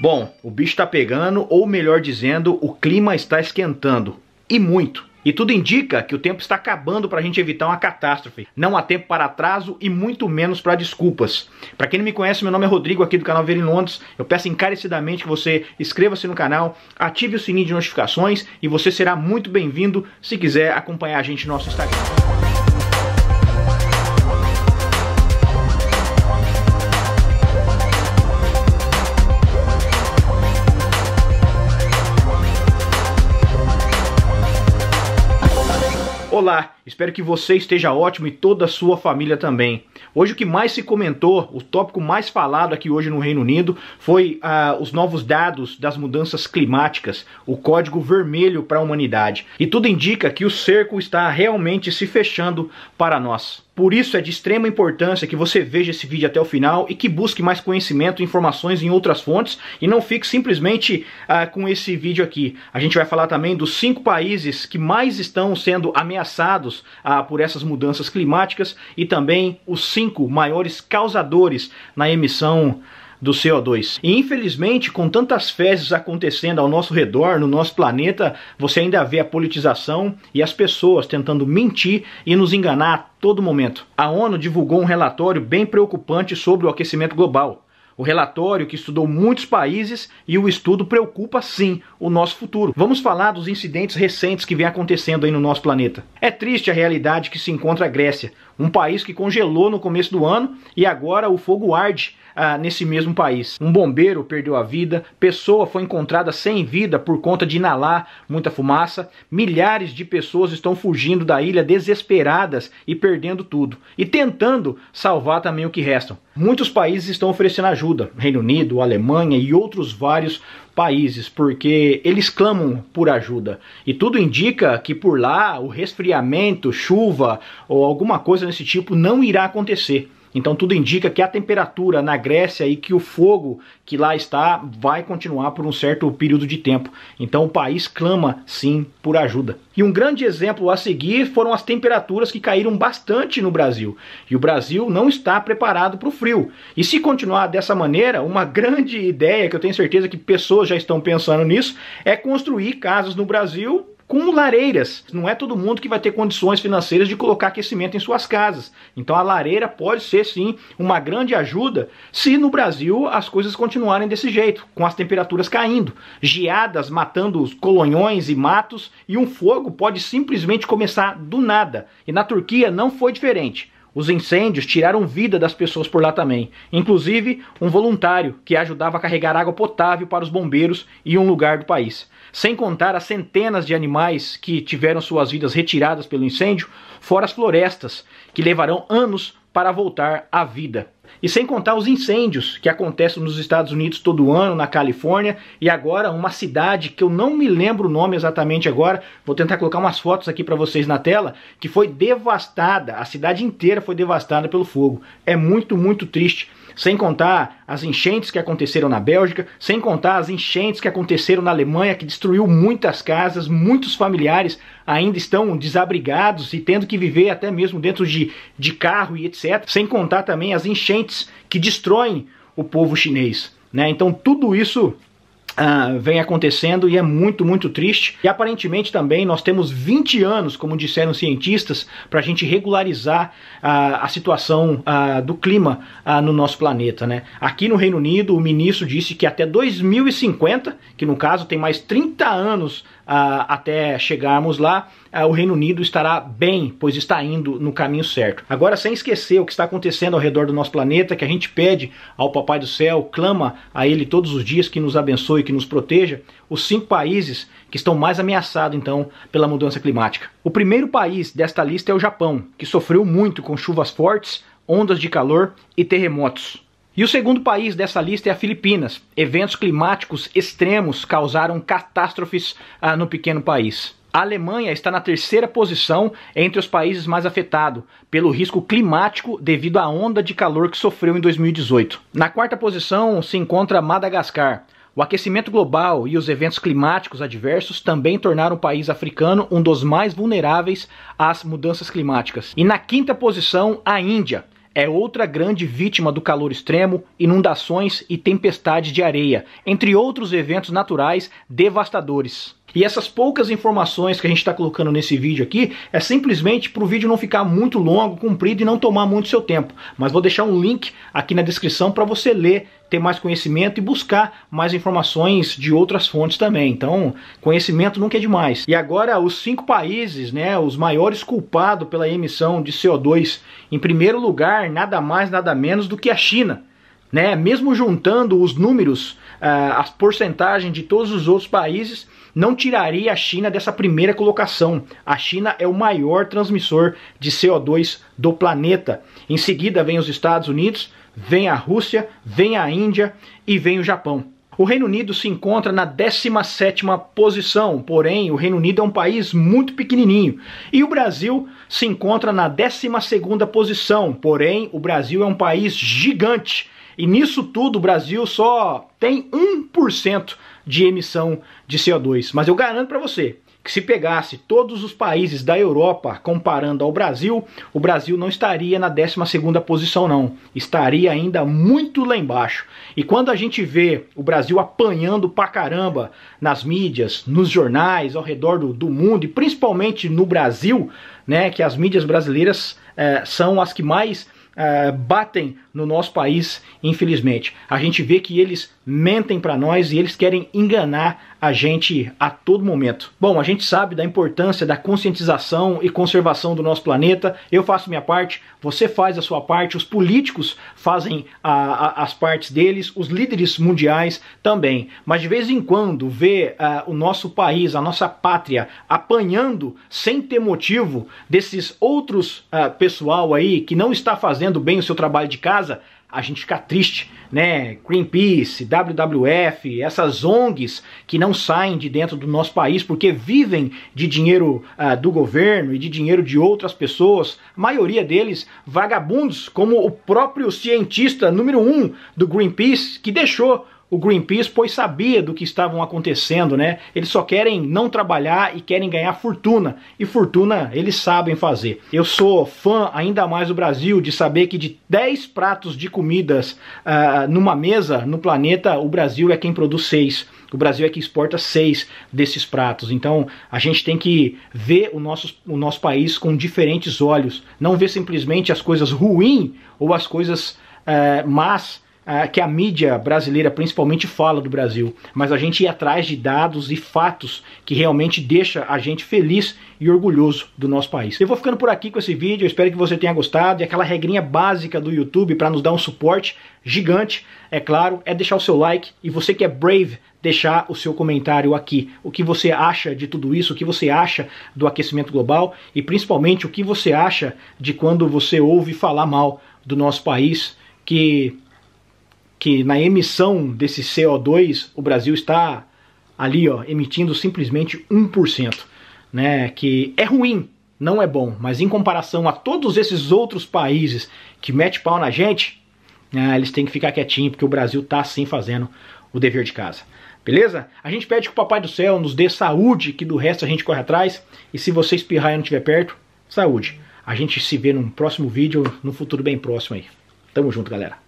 Bom, o bicho está pegando, ou melhor dizendo, o clima está esquentando. E muito. E tudo indica que o tempo está acabando para a gente evitar uma catástrofe. Não há tempo para atraso e muito menos para desculpas. Para quem não me conhece, meu nome é Rodrigo, aqui do canal Ver em Londres. Eu peço encarecidamente que você inscreva-se no canal, ative o sininho de notificações e você será muito bem-vindo se quiser acompanhar a gente no nosso Instagram. Olá, espero que você esteja ótimo e toda a sua família também. Hoje o que mais se comentou, o tópico mais falado aqui hoje no Reino Unido foi ah, os novos dados das mudanças climáticas, o código vermelho para a humanidade. E tudo indica que o cerco está realmente se fechando para nós. Por isso é de extrema importância que você veja esse vídeo até o final e que busque mais conhecimento e informações em outras fontes e não fique simplesmente ah, com esse vídeo aqui. A gente vai falar também dos cinco países que mais estão sendo ameaçados ah, por essas mudanças climáticas e também os cinco maiores causadores na emissão do CO2. E infelizmente, com tantas fezes acontecendo ao nosso redor, no nosso planeta, você ainda vê a politização e as pessoas tentando mentir e nos enganar a todo momento. A ONU divulgou um relatório bem preocupante sobre o aquecimento global o relatório que estudou muitos países e o estudo preocupa sim o nosso futuro. Vamos falar dos incidentes recentes que vem acontecendo aí no nosso planeta. É triste a realidade que se encontra a Grécia, um país que congelou no começo do ano e agora o fogo arde ah, nesse mesmo país. Um bombeiro perdeu a vida, pessoa foi encontrada sem vida por conta de inalar muita fumaça, milhares de pessoas estão fugindo da ilha desesperadas e perdendo tudo e tentando salvar também o que restam. Muitos países estão oferecendo ajuda ajuda, Reino Unido, Alemanha e outros vários países, porque eles clamam por ajuda. E tudo indica que por lá o resfriamento, chuva ou alguma coisa desse tipo não irá acontecer. Então tudo indica que a temperatura na Grécia e que o fogo que lá está vai continuar por um certo período de tempo. Então o país clama sim por ajuda. E um grande exemplo a seguir foram as temperaturas que caíram bastante no Brasil. E o Brasil não está preparado para o frio. E se continuar dessa maneira, uma grande ideia que eu tenho certeza que pessoas já estão pensando nisso é construir casas no Brasil com lareiras. Não é todo mundo que vai ter condições financeiras de colocar aquecimento em suas casas. Então a lareira pode ser sim uma grande ajuda se no Brasil as coisas continuarem desse jeito, com as temperaturas caindo, geadas matando os colonhões e matos e um fogo pode simplesmente começar do nada. E na Turquia não foi diferente. Os incêndios tiraram vida das pessoas por lá também, inclusive um voluntário que ajudava a carregar água potável para os bombeiros em um lugar do país. Sem contar as centenas de animais que tiveram suas vidas retiradas pelo incêndio, fora as florestas, que levarão anos para voltar à vida. E sem contar os incêndios que acontecem nos Estados Unidos todo ano, na Califórnia, e agora uma cidade que eu não me lembro o nome exatamente agora, vou tentar colocar umas fotos aqui para vocês na tela, que foi devastada, a cidade inteira foi devastada pelo fogo. É muito, muito triste sem contar as enchentes que aconteceram na Bélgica, sem contar as enchentes que aconteceram na Alemanha, que destruiu muitas casas, muitos familiares ainda estão desabrigados e tendo que viver até mesmo dentro de, de carro e etc. Sem contar também as enchentes que destroem o povo chinês. Né? Então tudo isso ah, vem acontecendo e é muito, muito triste. E aparentemente também nós temos 20 anos, como disseram cientistas, para a gente regularizar uh, a situação uh, do clima no nosso planeta. Né? Aqui no Reino Unido, o ministro disse que até 2050, que no caso tem mais 30 anos ah, até chegarmos lá, ah, o Reino Unido estará bem, pois está indo no caminho certo. Agora, sem esquecer o que está acontecendo ao redor do nosso planeta, que a gente pede ao Papai do Céu, clama a Ele todos os dias que nos abençoe, que nos proteja, os cinco países que estão mais ameaçados, então, pela mudança climática. O primeiro país desta lista é o Japão, que sofreu muito com chuvas fortes, ondas de calor e terremotos. E o segundo país dessa lista é a Filipinas. Eventos climáticos extremos causaram catástrofes ah, no pequeno país. A Alemanha está na terceira posição entre os países mais afetados pelo risco climático devido à onda de calor que sofreu em 2018. Na quarta posição se encontra Madagascar. O aquecimento global e os eventos climáticos adversos também tornaram o país africano um dos mais vulneráveis às mudanças climáticas. E na quinta posição, a Índia é outra grande vítima do calor extremo, inundações e tempestades de areia, entre outros eventos naturais devastadores. E essas poucas informações que a gente está colocando nesse vídeo aqui é simplesmente para o vídeo não ficar muito longo, comprido e não tomar muito seu tempo. Mas vou deixar um link aqui na descrição para você ler, ter mais conhecimento e buscar mais informações de outras fontes também. Então, conhecimento nunca é demais. E agora, os cinco países, né, os maiores culpados pela emissão de CO2. Em primeiro lugar, nada mais, nada menos do que a China. Né? Mesmo juntando os números, uh, as porcentagens de todos os outros países, não tiraria a China dessa primeira colocação. A China é o maior transmissor de CO2 do planeta. Em seguida vem os Estados Unidos, vem a Rússia, vem a Índia e vem o Japão. O Reino Unido se encontra na 17ª posição, porém o Reino Unido é um país muito pequenininho. E o Brasil se encontra na 12ª posição, porém o Brasil é um país gigante e nisso tudo o Brasil só tem 1% de emissão de CO2. Mas eu garanto para você que se pegasse todos os países da Europa comparando ao Brasil, o Brasil não estaria na 12ª posição não, estaria ainda muito lá embaixo. E quando a gente vê o Brasil apanhando pra caramba nas mídias, nos jornais, ao redor do, do mundo e principalmente no Brasil, né, que as mídias brasileiras é, são as que mais eh, batem no nosso país, infelizmente. A gente vê que eles mentem para nós e eles querem enganar a gente a todo momento. Bom, a gente sabe da importância da conscientização e conservação do nosso planeta. Eu faço minha parte, você faz a sua parte, os políticos fazem a, a, as partes deles, os líderes mundiais também. Mas de vez em quando ver uh, ah, o nosso país, a nossa pátria apanhando sem ter motivo desses outros uh, pessoal aí que não está fazendo bem o seu trabalho de casa a gente fica triste, né? Greenpeace, WWF, essas ONGs que não saem de dentro do nosso país porque vivem de dinheiro uh, do governo e de dinheiro de outras pessoas, a maioria deles vagabundos, como o próprio cientista número um do Greenpeace que deixou o Greenpeace, pois sabia do que estavam acontecendo, né? Eles só querem não trabalhar e querem ganhar fortuna. E fortuna eles sabem fazer. Eu sou fã ainda mais do Brasil de saber que de 10 pratos de comidas uh, numa mesa no planeta, o Brasil é quem produz 6. O Brasil é que exporta seis desses pratos. Então a gente tem que ver o nosso, o nosso país com diferentes olhos. Não ver simplesmente as coisas ruins ou as coisas uh, más ah, que a mídia brasileira principalmente fala do Brasil, mas a gente ir atrás de dados e fatos que realmente deixa a gente feliz e orgulhoso do nosso país. Eu vou ficando por aqui com esse vídeo, espero que você tenha gostado e aquela regrinha básica do YouTube para nos dar um suporte gigante, é claro, é deixar o seu like e você que é brave deixar o seu comentário aqui. O que você acha de tudo isso, o que você acha do aquecimento global e principalmente o que você acha de quando você ouve falar mal do nosso país, que que na emissão desse CO2 o Brasil está ali ó, emitindo simplesmente 1%, né? Que é ruim, não é bom, mas em comparação a todos esses outros países que mete pau na gente, né, eles têm que ficar quietinho porque o Brasil está assim fazendo o dever de casa. Beleza? A gente pede que o Papai do Céu nos dê saúde, que do resto a gente corre atrás. E se você espirrar e não estiver perto, saúde. A gente se vê num próximo vídeo, num futuro bem próximo aí. Tamo junto, galera.